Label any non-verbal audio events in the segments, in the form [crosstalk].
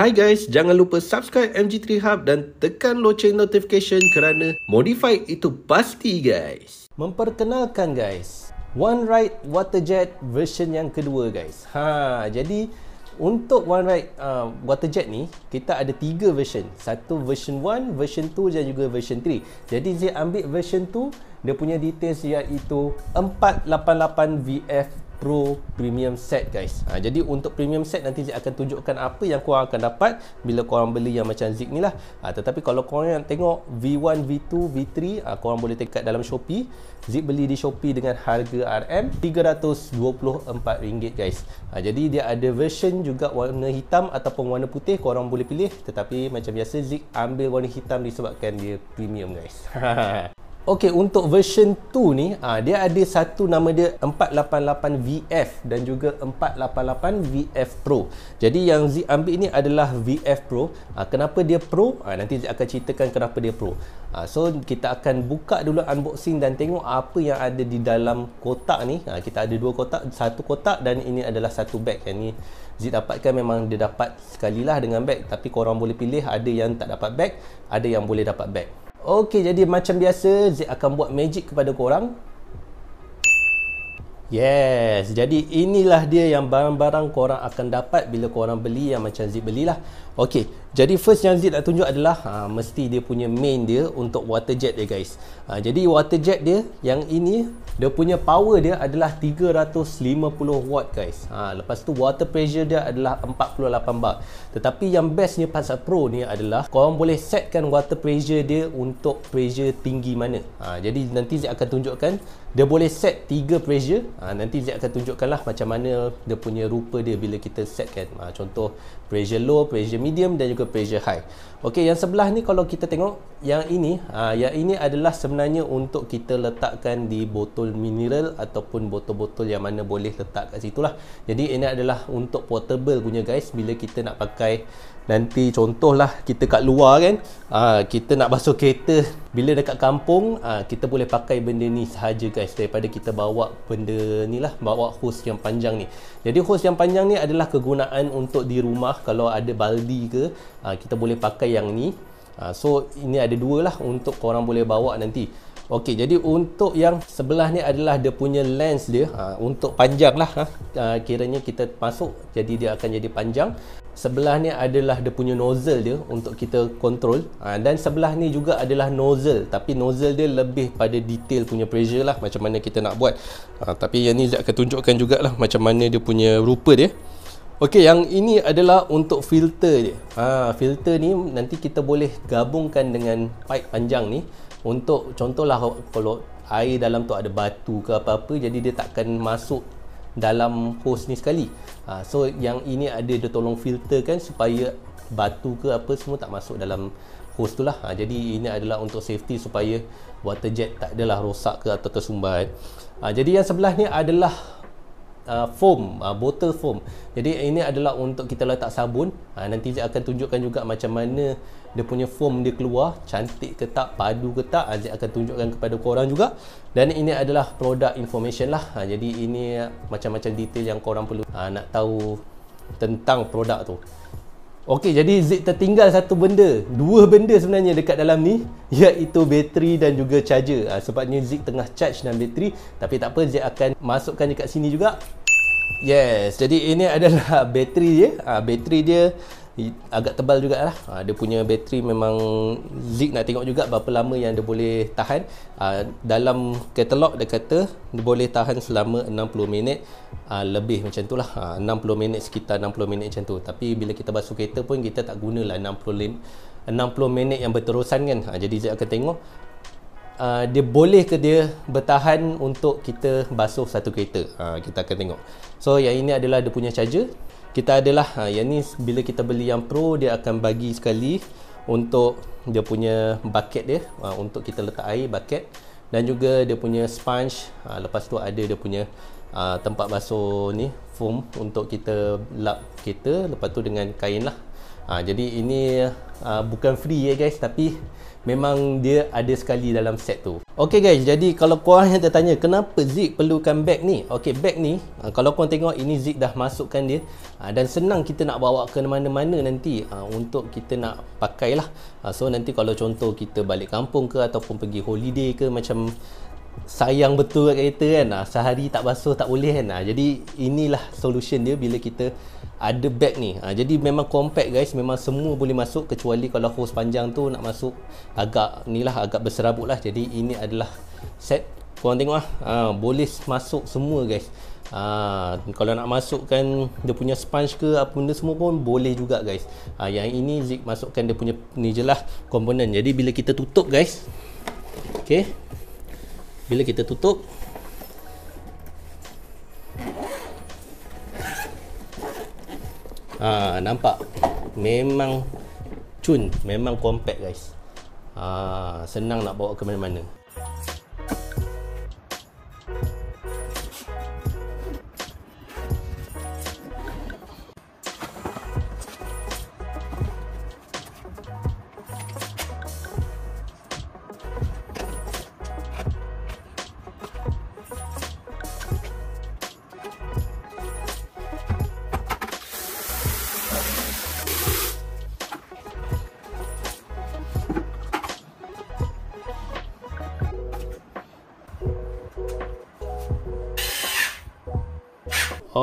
Hi guys, jangan lupa subscribe MG3 Hub dan tekan loceng notification kerana modify itu pasti guys. Memperkenalkan guys, One Ride Waterjet version yang kedua guys. Ha, jadi untuk One Ride uh, Waterjet ni kita ada tiga version. Satu version 1, version 2 dan juga version 3. Jadi saya ambil version 2, dia punya details iaitu 488 VF Pro Premium Set guys ha, Jadi untuk Premium Set nanti Zik akan tunjukkan apa yang korang akan dapat Bila korang beli yang macam Zik ni lah ha, Tetapi kalau korang yang tengok V1, V2, V3 ha, Korang boleh tekat dalam Shopee Zik beli di Shopee dengan harga RM324 guys ha, Jadi dia ada version juga warna hitam ataupun warna putih Korang boleh pilih Tetapi macam biasa Zik ambil warna hitam disebabkan dia premium guys [laughs] Okey, untuk version 2 ni, ha, dia ada satu nama dia 488VF dan juga 488VF Pro. Jadi yang Z ambil ni adalah VF Pro. Ha, kenapa dia Pro? Ha, nanti Z akan ceritakan kenapa dia Pro. Ha, so, kita akan buka dulu unboxing dan tengok apa yang ada di dalam kotak ni. Ha, kita ada dua kotak, satu kotak dan ini adalah satu bag. Yang ni Z dapatkan memang dia dapat sekali lah dengan bag. Tapi korang boleh pilih ada yang tak dapat bag, ada yang boleh dapat bag. Okey, jadi macam biasa Z akan buat magic kepada korang. Yes, jadi inilah dia yang barang-barang korang akan dapat bila korang beli yang macam Z belilah. Okey, jadi first yang Zid nak tunjuk adalah ha, mesti dia punya main dia untuk water jet dia guys. Ha, jadi water jet dia yang ini dia punya power dia adalah 350 watt guys. Ha, lepas tu water pressure dia adalah 48 bar. Tetapi yang bestnya pasal Pro ni adalah korang boleh setkan water pressure dia untuk pressure tinggi mana. Ha, jadi nanti Zid akan tunjukkan dia boleh set 3 pressure ha, nanti Zed akan tunjukkan lah macam mana dia punya rupa dia bila kita setkan ha, contoh pressure low, pressure medium medium dan juga pressure high Okey, yang sebelah ni kalau kita tengok yang ini, ha, yang ini adalah sebenarnya untuk kita letakkan di botol mineral ataupun botol-botol yang mana boleh letak kat situ lah. Jadi ini adalah untuk portable punya guys bila kita nak pakai nanti contohlah kita kat luar kan, ha, kita nak basuh kereta bila dekat kampung, ha, kita boleh pakai benda ni sahaja guys daripada kita bawa benda ni lah, bawa hose yang panjang ni. Jadi hose yang panjang ni adalah kegunaan untuk di rumah kalau ada baldi ke, ha, kita boleh pakai yang ni ha, so ini ada dua lah untuk korang boleh bawa nanti ok jadi untuk yang sebelah ni adalah dia punya lens dia ha, untuk panjang lah ha, kiranya kita masuk jadi dia akan jadi panjang sebelah ni adalah dia punya nozzle dia untuk kita kontrol. dan sebelah ni juga adalah nozzle tapi nozzle dia lebih pada detail punya pressure lah macam mana kita nak buat ha, tapi yang ni dia akan tunjukkan jugalah macam mana dia punya rupa dia Okey, yang ini adalah untuk filter dia. Ha, filter ni nanti kita boleh gabungkan dengan pipe panjang ni untuk contohlah kalau air dalam tu ada batu ke apa-apa jadi dia takkan masuk dalam hose ni sekali. Ha, so yang ini ada dia tolong filter kan supaya batu ke apa semua tak masuk dalam hose tu lah. Ha, jadi ini adalah untuk safety supaya water jet tak adalah rosak ke atau tersumbat. Ha, jadi yang sebelah ni adalah uh, foam uh, bottle foam jadi ini adalah untuk kita letak sabun uh, nanti saya akan tunjukkan juga macam mana dia punya foam dia keluar cantik ke tak padu ke tak uh, saya akan tunjukkan kepada korang juga dan ini adalah produk information lah uh, jadi ini uh, macam-macam detail yang korang perlu uh, nak tahu tentang produk tu Okey, jadi Zik tertinggal satu benda Dua benda sebenarnya dekat dalam ni Iaitu bateri dan juga charger ha, Sebabnya Zik tengah charge dengan bateri Tapi tak apa, Zik akan masukkan dekat sini juga Yes, jadi ini adalah [laughs] bateri dia. Ha, bateri dia agak tebal jugalah. Ha, dia punya bateri memang leak nak tengok juga berapa lama yang dia boleh tahan. Ha, dalam katalog dia kata dia boleh tahan selama 60 minit ha, lebih macam tu lah. Ha, 60 minit sekitar 60 minit macam tu. Tapi bila kita basuh kereta pun kita tak gunalah 60 lim 60 minit yang berterusan kan ha, jadi saya akan tengok Uh, dia boleh ke dia bertahan untuk kita basuh satu kereta uh, kita akan tengok so yang ini adalah dia punya charger kita adalah uh, yang ni bila kita beli yang pro dia akan bagi sekali untuk dia punya bucket dia uh, untuk kita letak air bucket dan juga dia punya sponge uh, lepas tu ada dia punya uh, tempat basuh ni foam untuk kita lap kereta lepas tu dengan kain lah uh, jadi ini uh, bukan free ya eh, guys tapi memang dia ada sekali dalam set tu ok guys jadi kalau korang yang tertanya kenapa Zeke perlukan bag ni ok bag ni ah, kalau korang tengok ini Zeke dah masukkan dia ah, dan senang kita nak bawa ke mana-mana nanti ah, untuk kita nak pakai lah so nanti kalau contoh kita balik kampung ke ataupun pergi holiday ke macam sayang betul kat kereta kan ah sehari tak basuh tak boleh kan ah jadi inilah solution dia bila kita ada bag ni ah jadi memang compact guys memang semua boleh masuk kecuali kalau hose panjang tu nak masuk agak ni lah agak berserabut lah jadi ini adalah set korang tengok lah ah, boleh masuk semua guys ah kalau nak masukkan dia punya sponge ke apa benda semua pun boleh juga guys ah yang ini zip masukkan dia punya ni lah komponen jadi bila kita tutup guys okey bila kita tutup ha, nampak memang cun memang compact guys ha, senang nak bawa ke mana-mana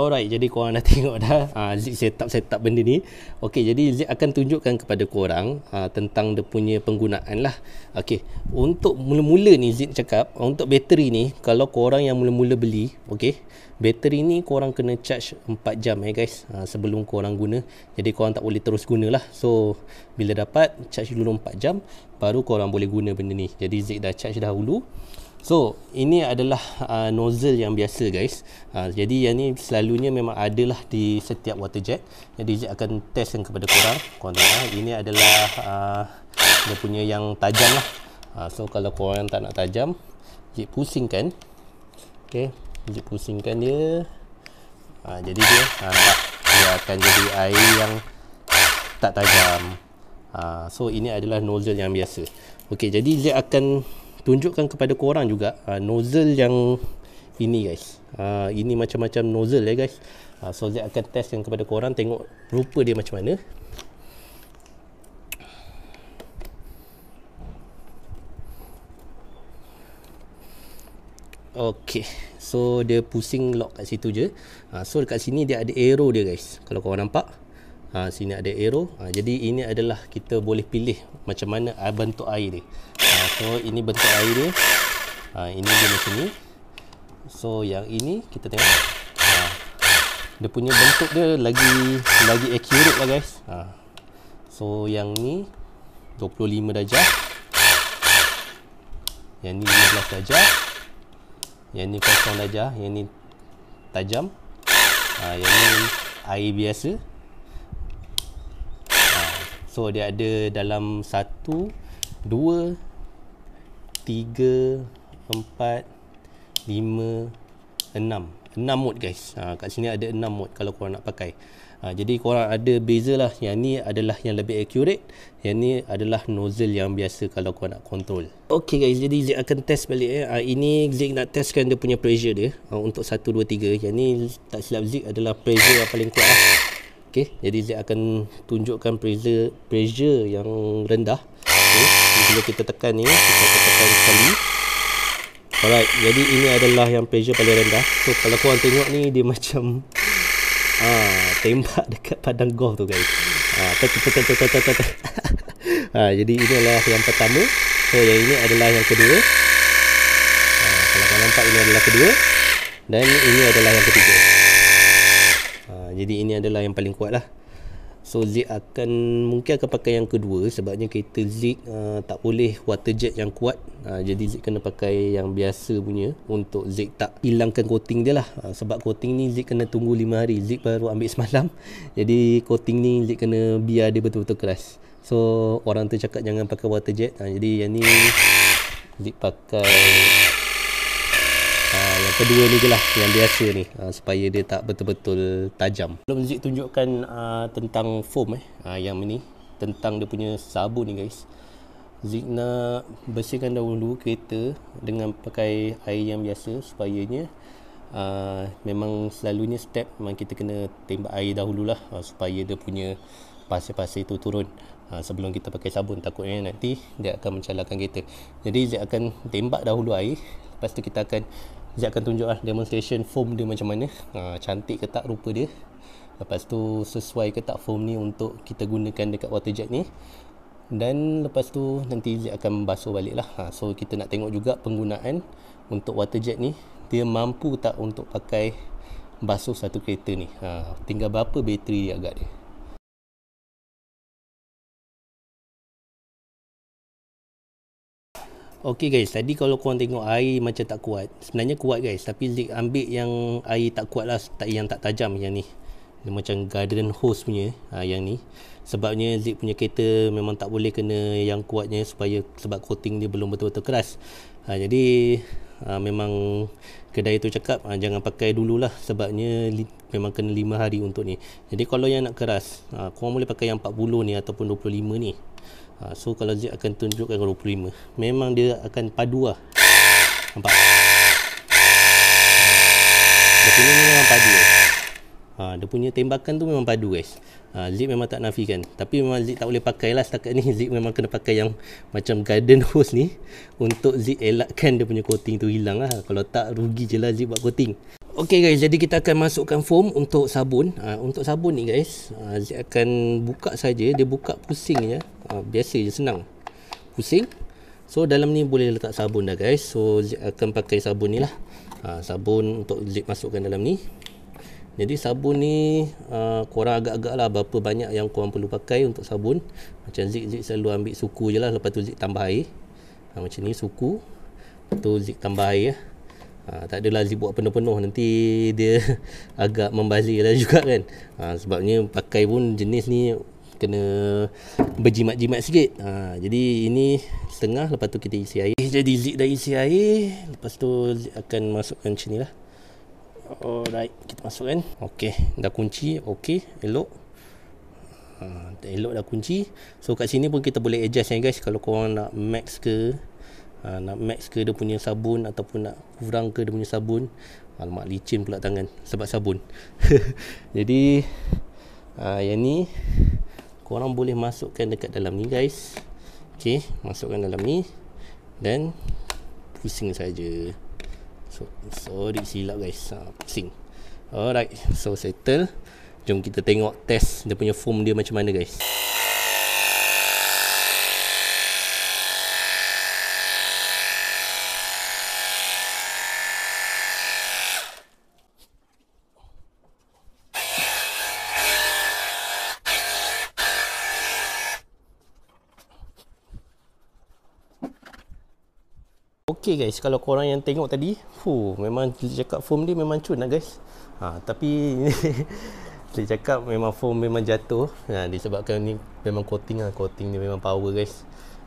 Alright, jadi korang dah [laughs] tengok dah uh, ah, Zik setup-setup benda ni Okay, jadi Zik akan tunjukkan kepada korang uh, Tentang dia punya penggunaan lah Okay, untuk mula-mula ni Zik cakap Untuk bateri ni, kalau korang yang mula-mula beli Okay, bateri ni korang kena charge 4 jam eh guys uh, Sebelum korang guna Jadi korang tak boleh terus guna lah So, bila dapat, charge dulu 4 jam Baru korang boleh guna benda ni Jadi Zik dah charge dahulu So, ini adalah uh, nozzle yang biasa guys. Uh, jadi yang ni selalunya memang adalah di setiap water jet. Jadi saya akan testkan kepada korang. Korang tahu lah. ini adalah uh, dia punya yang tajam lah. Uh, so, kalau korang tak nak tajam, jik pusingkan. Okay, jik pusingkan dia. Uh, jadi dia, uh, nampak, dia akan jadi air yang tak tajam. Uh, so, ini adalah nozzle yang biasa. Okay, jadi dia akan tunjukkan kepada korang juga uh, nozzle yang ini guys. Uh, ini macam-macam nozzle ya eh, guys. Uh, so saya akan test yang kepada korang tengok rupa dia macam mana. Okay So dia pusing lock kat situ je uh, So dekat sini dia ada arrow dia guys Kalau korang nampak Ha, sini ada aero. Ha, ah, jadi ini adalah kita boleh pilih macam mana ah, bentuk air ni. Ha, so ini bentuk air ni, Ha, ini dia macam ni. So yang ini kita tengok. Ha, dia punya bentuk dia lagi lagi accurate lah guys. Ha, so yang ni 25 darjah. Yang ni 15 darjah. Yang ni kosong darjah. Yang ni tajam. Ha, yang ni air biasa. So dia ada dalam satu, dua, tiga, empat, lima, enam. Enam mode guys. Ha, kat sini ada enam mode kalau korang nak pakai. Ha, jadi korang ada beza lah. Yang ni adalah yang lebih accurate. Yang ni adalah nozzle yang biasa kalau korang nak control. Okay guys. Jadi Zik akan test balik. Eh. Ha, ini Zik nak testkan dia punya pressure dia. Ha, untuk satu, dua, tiga. Yang ni tak silap Zik adalah pressure yang paling kuat lah okey jadi dia akan tunjukkan pressure pressure yang rendah okey bila kita tekan ni kita tekan sekali alright jadi ini adalah yang pressure paling rendah so kalau korang tengok ni dia [laughs] macam ah tembak dekat padang golf tu guys ah tak tak tak tak tak tak ah jadi inilah yang pertama so yang ini adalah yang kedua ah, kalau korang nampak ini adalah kedua dan ini adalah yang ketiga jadi ini adalah yang paling kuat lah so Zeke akan mungkin akan pakai yang kedua sebabnya kereta Zeke uh, tak boleh water jet yang kuat uh, jadi Zeke kena pakai yang biasa punya untuk Zeke tak hilangkan coating dia lah uh, sebab coating ni Zeke kena tunggu 5 hari Zeke baru ambil semalam [laughs] jadi coating ni Zeke kena biar dia betul-betul keras so orang tu cakap jangan pakai water jet uh, jadi yang ni Zeke pakai kedua ni je lah yang biasa ni uh, supaya dia tak betul-betul tajam. Belum Zik tunjukkan uh, tentang foam eh uh, yang ni tentang dia punya sabun ni guys. Zik nak bersihkan dahulu kereta dengan pakai air yang biasa supayanya uh, memang selalunya step memang kita kena tembak air dahululah uh, supaya dia punya pasir-pasir tu turun uh, sebelum kita pakai sabun takutnya nanti dia akan mencalarkan kereta jadi Zik akan tembak dahulu air lepas tu kita akan Sekejap akan tunjuk lah demonstration foam dia macam mana ha, Cantik ke tak rupa dia Lepas tu sesuai ke tak foam ni untuk kita gunakan dekat water jet ni Dan lepas tu nanti Zik akan basuh balik lah ha, So kita nak tengok juga penggunaan untuk water jet ni Dia mampu tak untuk pakai basuh satu kereta ni ha, Tinggal berapa bateri dia agak dia Okay guys, tadi kalau korang tengok air macam tak kuat Sebenarnya kuat guys, tapi Zik ambil yang air tak kuat lah Yang tak tajam yang ni Dia macam garden hose punya ha, yang ni Sebabnya Zik punya kereta memang tak boleh kena yang kuatnya Supaya sebab coating dia belum betul-betul keras ha, Jadi ha, memang kedai tu cakap ha, jangan pakai dulu lah Sebabnya li, memang kena 5 hari untuk ni Jadi kalau yang nak keras, ha, korang boleh pakai yang 40 ni ataupun 25 ni ha, so kalau Z akan tunjukkan 25 memang dia akan padu lah nampak ha, dia punya memang padu eh. ha, dia punya tembakan tu memang padu guys ha, Zip memang tak nafikan tapi memang Zip tak boleh pakai lah setakat ni [laughs] Zip memang kena pakai yang macam garden hose ni untuk Zip elakkan dia punya coating tu hilang lah kalau tak rugi je lah Zip buat coating Okay guys, jadi kita akan masukkan foam untuk sabun. Ha, untuk sabun ni guys, ha, ah, dia akan buka saja. Dia buka pusing je. Ha, biasa je, senang. Pusing. So dalam ni boleh letak sabun dah guys. So Zik akan pakai sabun ni lah. Ha, sabun untuk Zik masukkan dalam ni. Jadi sabun ni uh, korang agak-agak lah berapa banyak yang korang perlu pakai untuk sabun. Macam Zik Zik selalu ambil suku je lah. Lepas tu Zik tambah air. Ha, macam ni suku. Lepas tu Zik tambah air Ya ha, Tak ada lazim buat penuh-penuh Nanti dia [laughs] agak membazir lah juga kan ha, Sebabnya pakai pun jenis ni Kena berjimat-jimat sikit ha, Jadi ini setengah Lepas tu kita isi air Jadi zip dah isi air Lepas tu zip akan masukkan macam ni lah Alright kita masukkan Okay dah kunci Okay elok Ha, elok dah kunci So kat sini pun kita boleh adjust ni ya, guys Kalau korang nak max ke ha, nak max ke dia punya sabun ataupun nak kurang ke dia punya sabun alamak licin pula tangan sebab sabun [laughs] jadi ha, yang ni korang boleh masukkan dekat dalam ni guys okay masukkan dalam ni dan pusing saja. So, sorry silap guys ha, pusing alright so settle jom kita tengok test dia punya foam dia macam mana guys Okay guys kalau korang yang tengok tadi fuh memang dia cakap foam dia memang cun lah guys ha, tapi [laughs] dia cakap memang foam memang jatuh ha, disebabkan ni memang coating lah coating dia memang power guys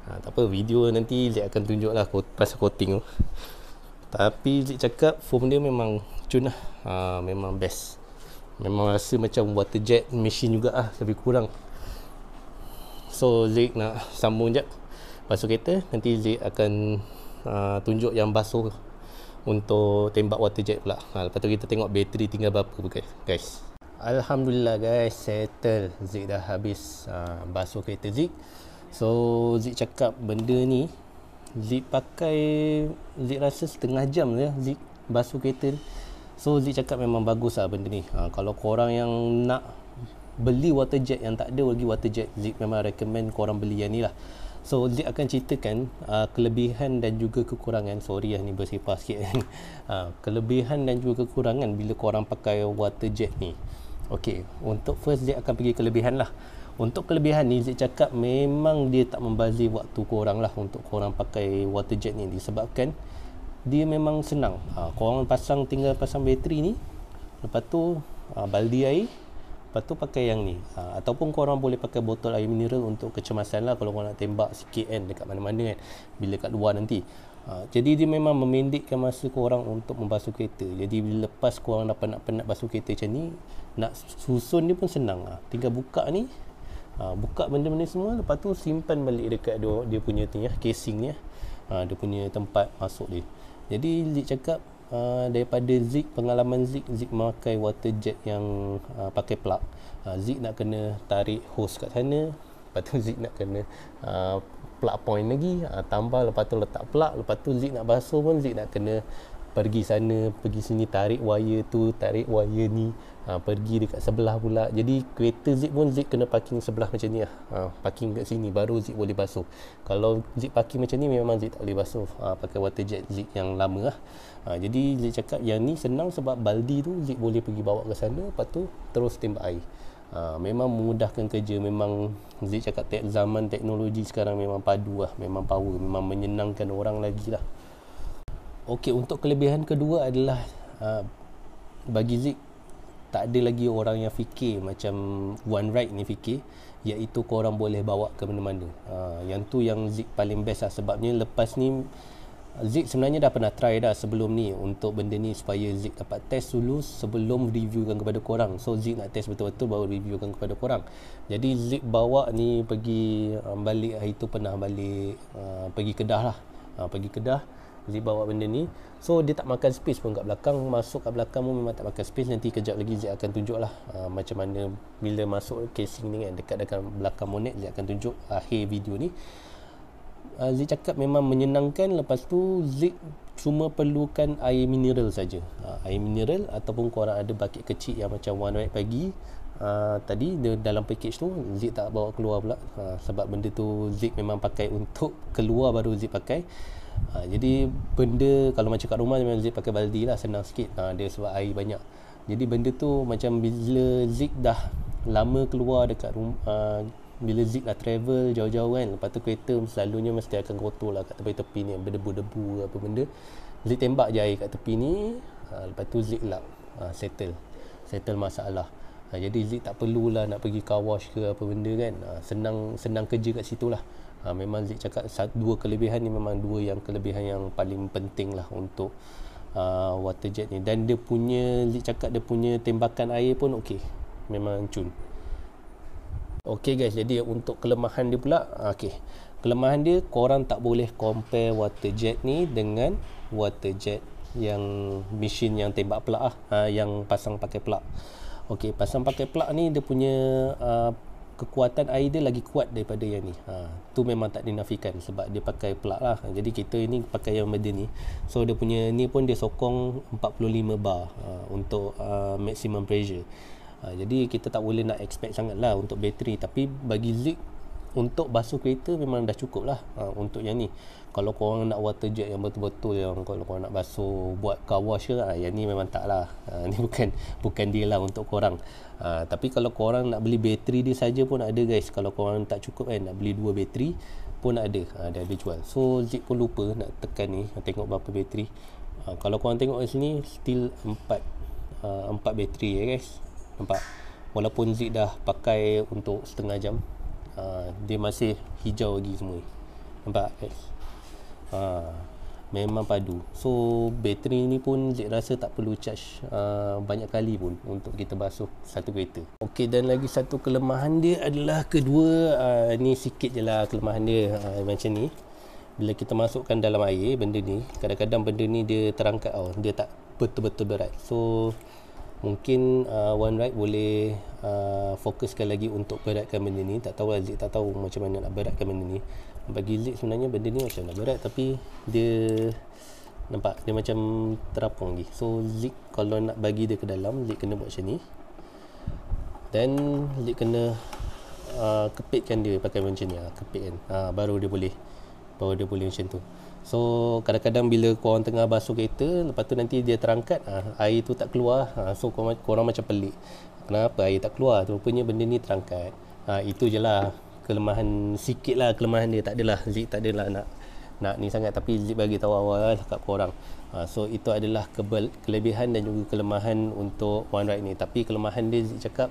ha, tak apa video nanti dia akan tunjuk lah pasal coating tu tapi dia cakap foam dia memang cun lah ha, memang best memang rasa macam water jet machine juga lah lebih kurang so Zik nak sambung jap masuk kereta nanti Zik akan Ha, tunjuk yang basuh untuk tembak water jet pula. Ha, lepas tu kita tengok bateri tinggal berapa guys. guys. Alhamdulillah guys, settle. Zik dah habis ha, basuh kereta Zik. So, Zik cakap benda ni, Zik pakai, Zik rasa setengah jam je Zik basuh kereta. So, Zik cakap memang bagus lah benda ni. Ha, kalau korang yang nak beli water jet yang tak ada lagi water jet, Zik memang recommend korang beli yang ni lah. So Zik akan ceritakan uh, kelebihan dan juga kekurangan Sorry lah ni bersipah sikit [laughs] uh, Kelebihan dan juga kekurangan bila korang pakai water jet ni Okay, untuk first Zik akan pergi kelebihan lah Untuk kelebihan ni Zik cakap memang dia tak membazir waktu korang lah Untuk korang pakai water jet ni Disebabkan dia memang senang uh, Korang pasang tinggal pasang bateri ni Lepas tu uh, baldi air Lepas tu pakai yang ni ha, Ataupun korang boleh pakai botol air mineral Untuk kecemasan lah Kalau korang nak tembak sikit kan Dekat mana-mana kan Bila kat luar nanti ha, Jadi dia memang memendekkan masa korang Untuk membasuh kereta Jadi bila lepas korang dah nak penat Basuh kereta macam ni Nak susun dia pun senang lah Tinggal buka ni ha, Buka benda-benda semua Lepas tu simpan balik dekat dia, dia punya tu ya Casing ni ya ha, Dia punya tempat masuk dia Jadi dia cakap uh, daripada Zik pengalaman Zik Zik memakai water jet yang uh, pakai plug uh, Zik nak kena tarik hose kat sana lepas tu Zik nak kena uh, plug point lagi uh, tambah lepas tu letak plug lepas tu Zik nak basuh pun Zik nak kena pergi sana pergi sini tarik wire tu tarik wire ni ha, pergi dekat sebelah pula jadi kereta Zip pun Zip kena parking sebelah macam ni lah ha, parking kat sini baru Zip boleh basuh kalau Zip parking macam ni memang Zip tak boleh basuh ha, pakai water jet Zip yang lama lah ha, jadi Zip cakap yang ni senang sebab baldi tu Zip boleh pergi bawa ke sana lepas tu terus tembak air ha, memang memudahkan kerja memang Zip cakap zaman teknologi sekarang memang padu lah memang power memang menyenangkan orang lagi lah Okey untuk kelebihan kedua adalah uh, bagi Zik tak ada lagi orang yang fikir macam one right ni fikir iaitu korang boleh bawa ke mana-mana. Uh, yang tu yang Zik paling best lah sebabnya lepas ni Zik sebenarnya dah pernah try dah sebelum ni untuk benda ni supaya Zik dapat test dulu sebelum reviewkan kepada korang. So Zik nak test betul-betul baru reviewkan kepada korang. Jadi Zik bawa ni pergi uh, balik hari tu pernah balik uh, pergi Kedah lah. Uh, pergi Kedah. Uh, Zee bawa benda ni So dia tak makan space pun kat belakang Masuk kat belakang pun memang tak makan space Nanti kejap lagi Zee akan tunjuk lah uh, Macam mana bila masuk casing ni kan Dekat dekat belakang monet Zee akan tunjuk akhir video ni uh, Zee cakap memang menyenangkan Lepas tu Zik cuma perlukan air mineral saja. Uh, air mineral ataupun korang ada bucket kecil yang macam one night pagi Uh, tadi dia dalam package tu Zik tak bawa keluar pula uh, sebab benda tu Zik memang pakai untuk keluar baru Zik pakai Ha, jadi benda kalau macam kat rumah memang Zik pakai baldi lah senang sikit ha, dia sebab air banyak jadi benda tu macam bila Zik dah lama keluar dekat rumah ha, bila Zik dah travel jauh-jauh kan lepas tu kereta selalunya mesti akan kotor lah kat tepi-tepi ni berdebu-debu apa benda Zik tembak je air kat tepi ni ha, lepas tu Zik lap ha, settle settle masalah ha, jadi Zik tak perlulah nak pergi car wash ke apa benda kan ha, senang senang kerja kat situ lah Ha, memang Zik cakap dua kelebihan ni memang dua yang kelebihan yang paling penting lah untuk uh, ha, water jet ni. Dan dia punya, Zik cakap dia punya tembakan air pun okey. Memang cun. Okey guys, jadi untuk kelemahan dia pula, ha, okey. Kelemahan dia, korang tak boleh compare water jet ni dengan water jet yang mesin yang tembak pelak lah. Ha, yang pasang pakai pelak. Okey, pasang pakai pelak ni dia punya uh, kekuatan air dia lagi kuat daripada yang ni ha, tu memang tak dinafikan sebab dia pakai pelak lah jadi kita ini pakai yang benda ni so dia punya ni pun dia sokong 45 bar ha, untuk uh, maximum pressure ha, jadi kita tak boleh nak expect sangat lah untuk bateri tapi bagi Zeke untuk basuh kereta memang dah cukup lah ha, untuk yang ni kalau korang nak water jet yang betul-betul yang kalau korang nak basuh buat car wash ke ha, yang ni memang tak lah ha, [laughs] ni bukan bukan dia lah untuk korang ha, tapi kalau korang nak beli bateri dia saja pun ada guys kalau korang tak cukup kan nak beli dua bateri pun ada ha, dia ada jual so zip pun lupa nak tekan ni tengok berapa bateri ha, kalau korang tengok kat sini still empat uh, bateri ya guys nampak walaupun Zik dah pakai untuk setengah jam uh, dia masih hijau lagi semua nampak uh, memang padu so bateri ni pun Zik rasa tak perlu charge uh, banyak kali pun untuk kita basuh satu kereta ok dan lagi satu kelemahan dia adalah kedua uh, ni sikit je lah kelemahan dia uh, macam ni bila kita masukkan dalam air benda ni kadang-kadang benda ni dia terangkat oh, dia tak betul-betul berat so mungkin uh, one right boleh uh, fokuskan lagi untuk beratkan benda ni tak tahu lah, Zik tak tahu macam mana nak beratkan benda ni bagi Zik sebenarnya benda ni macam nak berat tapi dia nampak dia macam terapung lagi so Zik kalau nak bagi dia ke dalam Zik kena buat macam ni then Zik kena uh, kepitkan dia pakai macam ni uh, lah, kepitkan uh, ah, baru dia boleh baru dia boleh macam tu So kadang-kadang bila korang tengah basuh kereta Lepas tu nanti dia terangkat ha, Air tu tak keluar ha, So korang, korang macam pelik Kenapa air tak keluar Rupanya benda ni terangkat ha, Itu je lah Kelemahan sikit lah Kelemahan dia tak adalah Zik tak adalah nak nak ni sangat tapi Zik bagi tahu awal lah kat korang ha, so itu adalah kebel, kelebihan dan juga kelemahan untuk one ride ni tapi kelemahan dia Zik cakap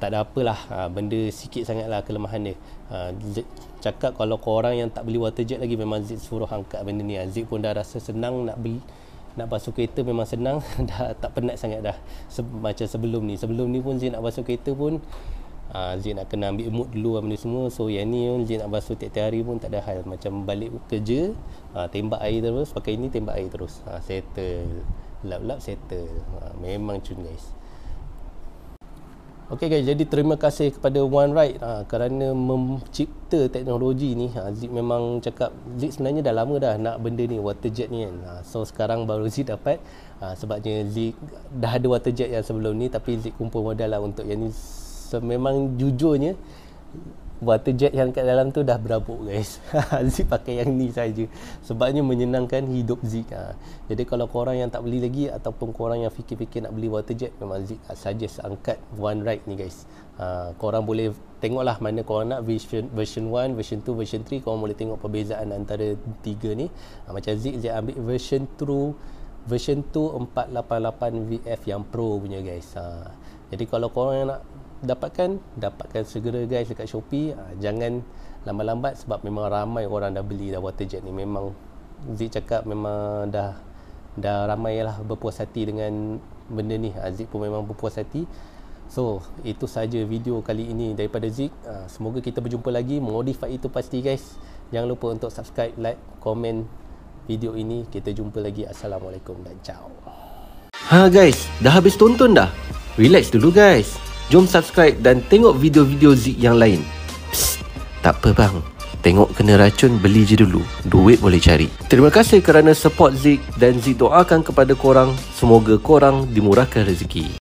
tak ada apalah ha, benda sikit sangatlah kelemahan dia ha, Zik cakap kalau korang yang tak beli water jet lagi memang Zik suruh angkat benda ni ha. Zik pun dah rasa senang nak beli nak basuh kereta memang senang [laughs] dah tak penat sangat dah Se- macam sebelum ni sebelum ni pun Zik nak basuh kereta pun ha, Zik nak kena ambil mood dulu benda semua so yang ni pun Zik nak basuh tiap-tiap hari pun tak ada hal macam balik kerja ha, tembak air terus pakai ini tembak air terus ha, settle lap-lap settle ha, memang cun guys Okey guys, jadi terima kasih kepada OneRide ha, ah, kerana mencipta teknologi ni. Ha, ah, Zik memang cakap, Zik sebenarnya dah lama dah nak benda ni, waterjet ni kan. Ha, so sekarang baru Zik dapat ha, sebabnya Zik dah ada waterjet yang sebelum ni tapi Zik kumpul modal lah untuk yang ni. So memang jujurnya, water jet yang kat dalam tu dah berabuk guys [laughs] Zik pakai yang ni saja. sebabnya menyenangkan hidup Zik ha. jadi kalau korang yang tak beli lagi ataupun korang yang fikir-fikir nak beli water jet memang Zik suggest angkat one ride ni guys ha, korang boleh tengoklah mana korang nak version, version 1, version 2, version 3 korang boleh tengok perbezaan antara tiga ni ha, macam Zik, Zik ambil version 2 version 2 488 VF yang pro punya guys ha. jadi kalau korang yang nak dapatkan dapatkan segera guys dekat Shopee uh, jangan lambat-lambat sebab memang ramai orang dah beli dah waterjet ni memang Zik cakap memang dah dah ramai lah berpuas hati dengan benda ni ah, Zik pun memang berpuas hati so itu saja video kali ini daripada Zik uh, semoga kita berjumpa lagi modify itu pasti guys jangan lupa untuk subscribe like komen video ini kita jumpa lagi assalamualaikum dan ciao ha guys dah habis tonton dah relax dulu guys Jom subscribe dan tengok video-video Zik yang lain. Psst, tak apa bang. Tengok kena racun, beli je dulu. Duit boleh cari. Terima kasih kerana support Zik dan Zik doakan kepada korang. Semoga korang dimurahkan rezeki.